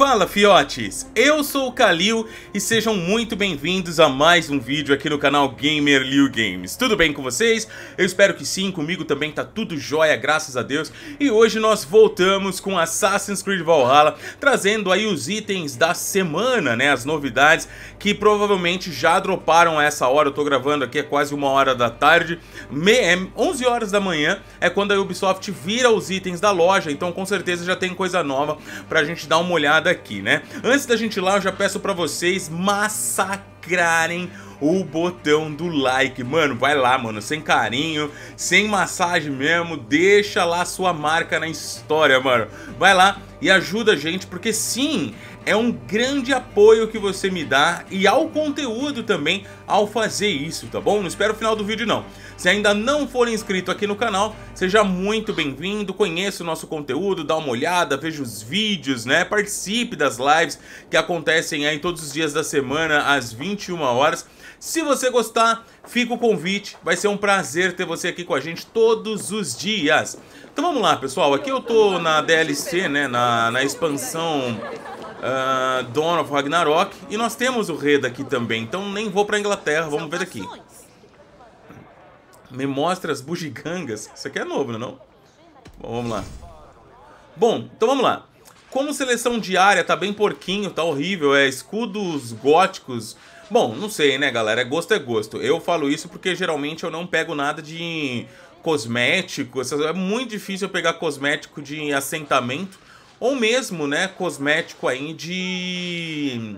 Fala fiotes, eu sou o Kalil e sejam muito bem-vindos a mais um vídeo aqui no canal Gamer Liu Games. Tudo bem com vocês? Eu espero que sim, comigo também tá tudo jóia, graças a Deus. E hoje nós voltamos com Assassin's Creed Valhalla, trazendo aí os itens da semana, né, as novidades que provavelmente já droparam a essa hora. Eu tô gravando aqui, é quase uma hora da tarde, Me é 11 horas da manhã é quando a Ubisoft vira os itens da loja, então com certeza já tem coisa nova pra gente dar uma olhada daqui, né? Antes da gente ir lá, eu já peço para vocês massacrarem o botão do like, mano, vai lá, mano, sem carinho, sem massagem mesmo, deixa lá sua marca na história, mano. Vai lá e ajuda a gente, porque sim, é um grande apoio que você me dá e ao conteúdo também ao fazer isso, tá bom? Não espero o final do vídeo não. Se ainda não for inscrito aqui no canal, seja muito bem-vindo, conheça o nosso conteúdo, dá uma olhada, veja os vídeos, né? Participe das lives que acontecem aí todos os dias da semana às 21 horas. Se você gostar, fica o convite, vai ser um prazer ter você aqui com a gente todos os dias. Então vamos lá, pessoal, aqui eu tô na DLC, né, na, na expansão uh, Dawn of Ragnarok. E nós temos o Reda aqui também, então nem vou pra Inglaterra, vamos ver aqui. Me mostra as bugigangas. Isso aqui é novo, né, não é? Bom, vamos lá. Bom, então vamos lá. Como seleção diária, tá bem porquinho, tá horrível, é escudos góticos. Bom, não sei, né, galera? É gosto é gosto. Eu falo isso porque geralmente eu não pego nada de cosmético. É muito difícil eu pegar cosmético de assentamento ou mesmo, né, cosmético aí de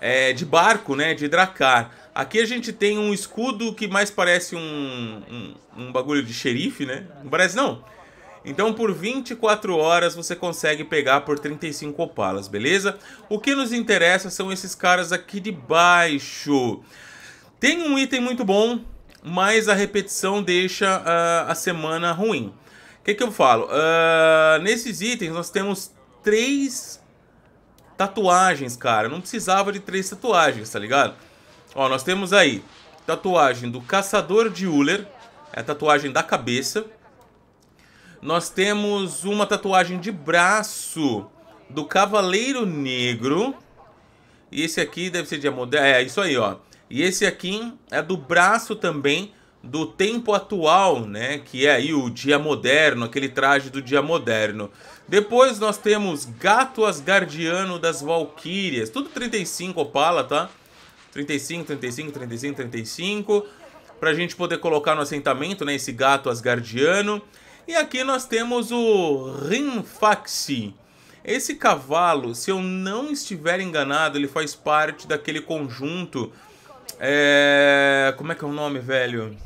é, de barco, né, de dracar. Aqui a gente tem um escudo que mais parece um, um, um bagulho de xerife, né? Não parece não? Então por 24 horas você consegue pegar por 35 opalas, beleza? O que nos interessa são esses caras aqui de baixo. Tem um item muito bom, mas a repetição deixa uh, a semana ruim que, que eu falo? Uh, nesses itens nós temos três tatuagens, cara. Não precisava de três tatuagens, tá ligado? Ó, nós temos aí tatuagem do Caçador de Uller. É a tatuagem da cabeça. Nós temos uma tatuagem de braço do Cavaleiro Negro. E esse aqui deve ser de... É, isso aí, ó. E esse aqui é do braço também do tempo atual, né? Que é aí o dia moderno, aquele traje do dia moderno. Depois nós temos Gato Asgardiano das Valkyrias, tudo 35 Opala, tá? 35, 35, 35, 35, pra gente poder colocar no assentamento, né, esse Gato Asgardiano. E aqui nós temos o Rinfaxi. Esse cavalo, se eu não estiver enganado, ele faz parte daquele conjunto é... Como é que é o nome, velho?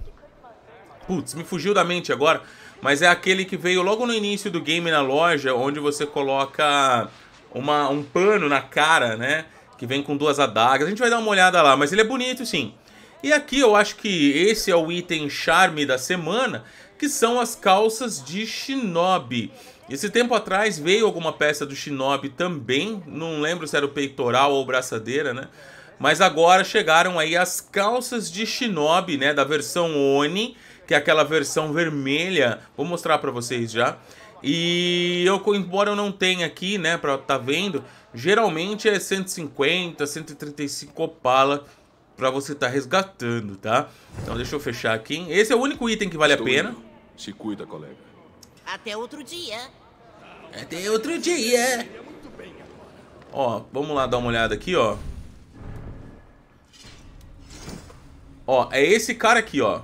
Putz, me fugiu da mente agora. Mas é aquele que veio logo no início do game na loja, onde você coloca uma, um pano na cara, né? Que vem com duas adagas. A gente vai dar uma olhada lá, mas ele é bonito sim. E aqui eu acho que esse é o item charme da semana, que são as calças de shinobi. Esse tempo atrás veio alguma peça do shinobi também, não lembro se era o peitoral ou braçadeira, né? Mas agora chegaram aí as calças de shinobi, né, da versão Oni, que é aquela versão vermelha. Vou mostrar para vocês já. E eu, embora eu não tenha aqui, né, para tá vendo, geralmente é 150, 135 Opala para você tá resgatando, tá? Então deixa eu fechar aqui. Esse é o único item que vale Estou a pena. Indo. Se cuida, colega. Até outro dia. Até outro dia. Ó, vamos lá dar uma olhada aqui, ó. Ó, é esse cara aqui, ó.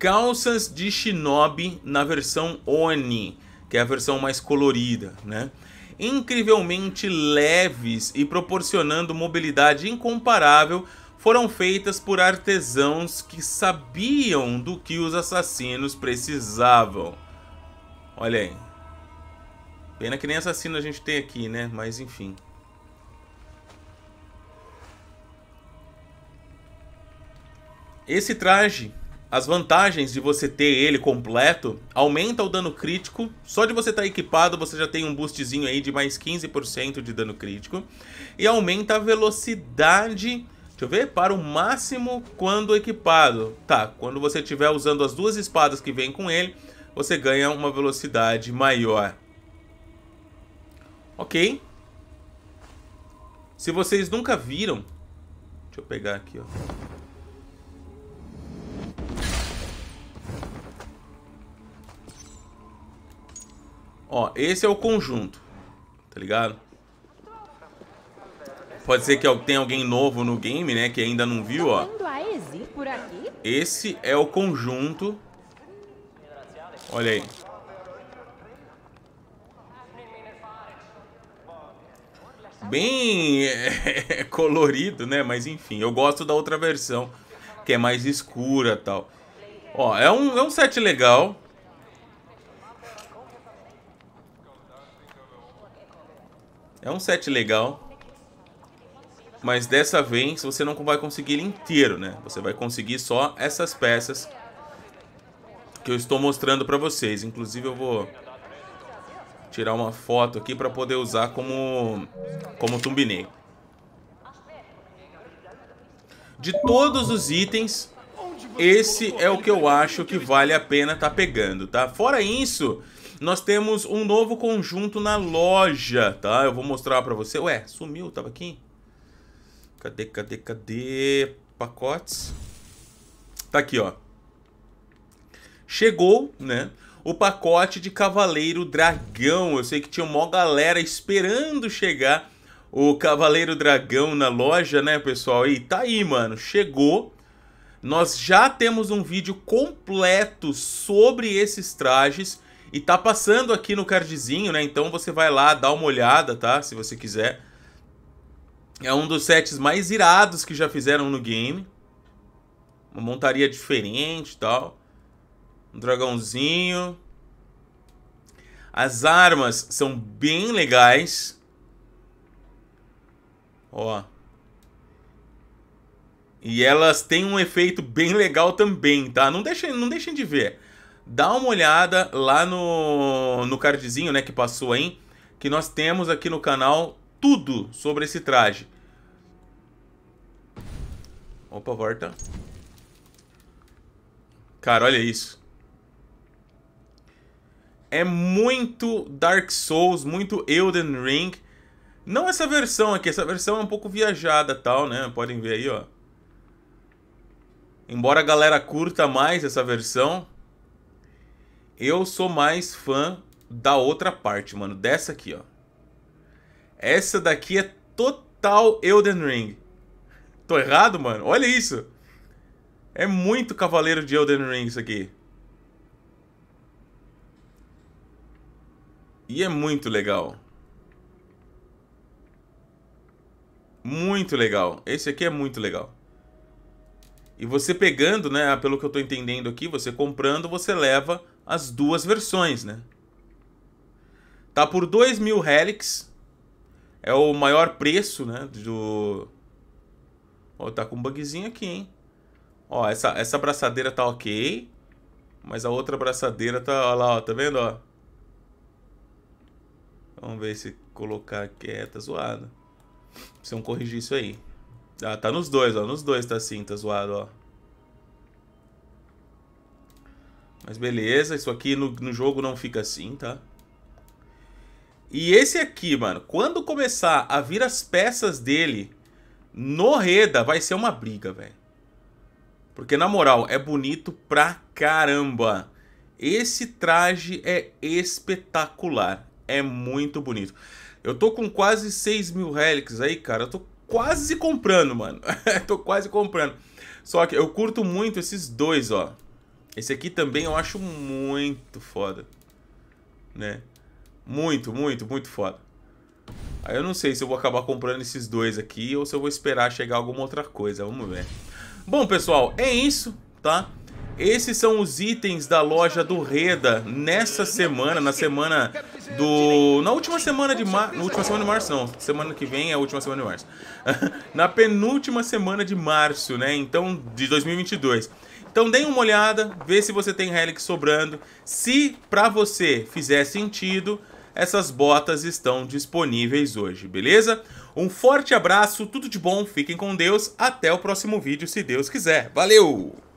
calças de shinobi na versão Oni, que é a versão mais colorida, né? Incrivelmente leves e proporcionando mobilidade incomparável, foram feitas por artesãos que sabiam do que os assassinos precisavam. Olha aí. Pena que nem assassino a gente tem aqui, né? Mas enfim. Esse traje as vantagens de você ter ele completo aumenta o dano crítico. Só de você estar tá equipado, você já tem um boostzinho aí de mais 15% de dano crítico. E aumenta a velocidade, deixa eu ver, para o máximo quando equipado. Tá, quando você estiver usando as duas espadas que vem com ele, você ganha uma velocidade maior. Ok. Se vocês nunca viram... Deixa eu pegar aqui, ó. Ó, esse é o conjunto, tá ligado? Pode ser que tenha alguém novo no game, né, que ainda não viu, ó. Tá esse é o conjunto. Olha aí. Bem é, colorido, né? Mas enfim, eu gosto da outra versão, que é mais escura tal. Ó, é um, é um set legal. É um set legal. Mas dessa vez você não vai conseguir ele inteiro, né? Você vai conseguir só essas peças que eu estou mostrando para vocês. Inclusive eu vou tirar uma foto aqui para poder usar como, como thumbnail. De todos os itens, esse é o que eu acho que vale a pena estar tá pegando, tá? Fora isso, nós temos um novo conjunto na loja, tá? Eu vou mostrar para você. Ué, sumiu, tava aqui. Cadê, cadê, cadê? Pacotes. Tá aqui, ó. Chegou, né? o pacote de Cavaleiro Dragão. Eu sei que tinha uma galera esperando chegar o Cavaleiro Dragão na loja, né, pessoal? E tá aí, mano, chegou. Nós já temos um vídeo completo sobre esses trajes e tá passando aqui no cardzinho, né? Então você vai lá, dá uma olhada, tá? Se você quiser. É um dos sets mais irados que já fizeram no game. Uma montaria diferente e tal. Um dragãozinho. As armas são bem legais. Ó. E elas têm um efeito bem legal também, tá? Não deixem, não deixem de ver dá uma olhada lá no, no cardzinho né, que passou aí, que nós temos aqui no canal tudo sobre esse traje. Opa, volta. Cara, olha isso. É muito Dark Souls, muito Elden Ring. Não essa versão aqui, essa versão é um pouco viajada tal, né? Podem ver aí, ó. Embora a galera curta mais essa versão, eu sou mais fã da outra parte, mano. Dessa aqui, ó. Essa daqui é total Elden Ring. Tô errado, mano? Olha isso. É muito Cavaleiro de Elden Ring isso aqui. E é muito legal. Muito legal. Esse aqui é muito legal. E você pegando, né, pelo que eu tô entendendo aqui, você comprando, você leva as duas versões, né? Tá por 2 mil relics, É o maior preço, né? Do. Ó, tá com um bugzinho aqui, hein? Ó, essa, essa braçadeira tá ok. Mas a outra braçadeira tá. Ó lá, ó, tá vendo, ó? Vamos ver se colocar aqui. É, tá zoado. Precisam corrigir isso aí. Ah, tá nos dois, ó. Nos dois tá assim, tá zoado, ó. Mas beleza, isso aqui no, no jogo não fica assim, tá? E esse aqui, mano, quando começar a vir as peças dele no Reda, vai ser uma briga, velho. Porque, na moral, é bonito pra caramba. Esse traje é espetacular. É muito bonito. Eu tô com quase 6 mil relics aí, cara. Eu tô quase comprando, mano. tô quase comprando. Só que eu curto muito esses dois, ó. Esse aqui também eu acho muito foda. Né? Muito, muito, muito foda. Aí eu não sei se eu vou acabar comprando esses dois aqui ou se eu vou esperar chegar alguma outra coisa. Vamos ver. Bom, pessoal, é isso, tá? Esses são os itens da loja do Reda nessa semana, na semana do na última semana de março, na última semana de março não, semana que vem é a última semana de março. na penúltima semana de março, né? Então, de 2022. Então, dê uma olhada, vê se você tem relic sobrando. Se para você fizer sentido, essas botas estão disponíveis hoje, beleza? Um forte abraço, tudo de bom, fiquem com Deus, até o próximo vídeo, se Deus quiser. Valeu!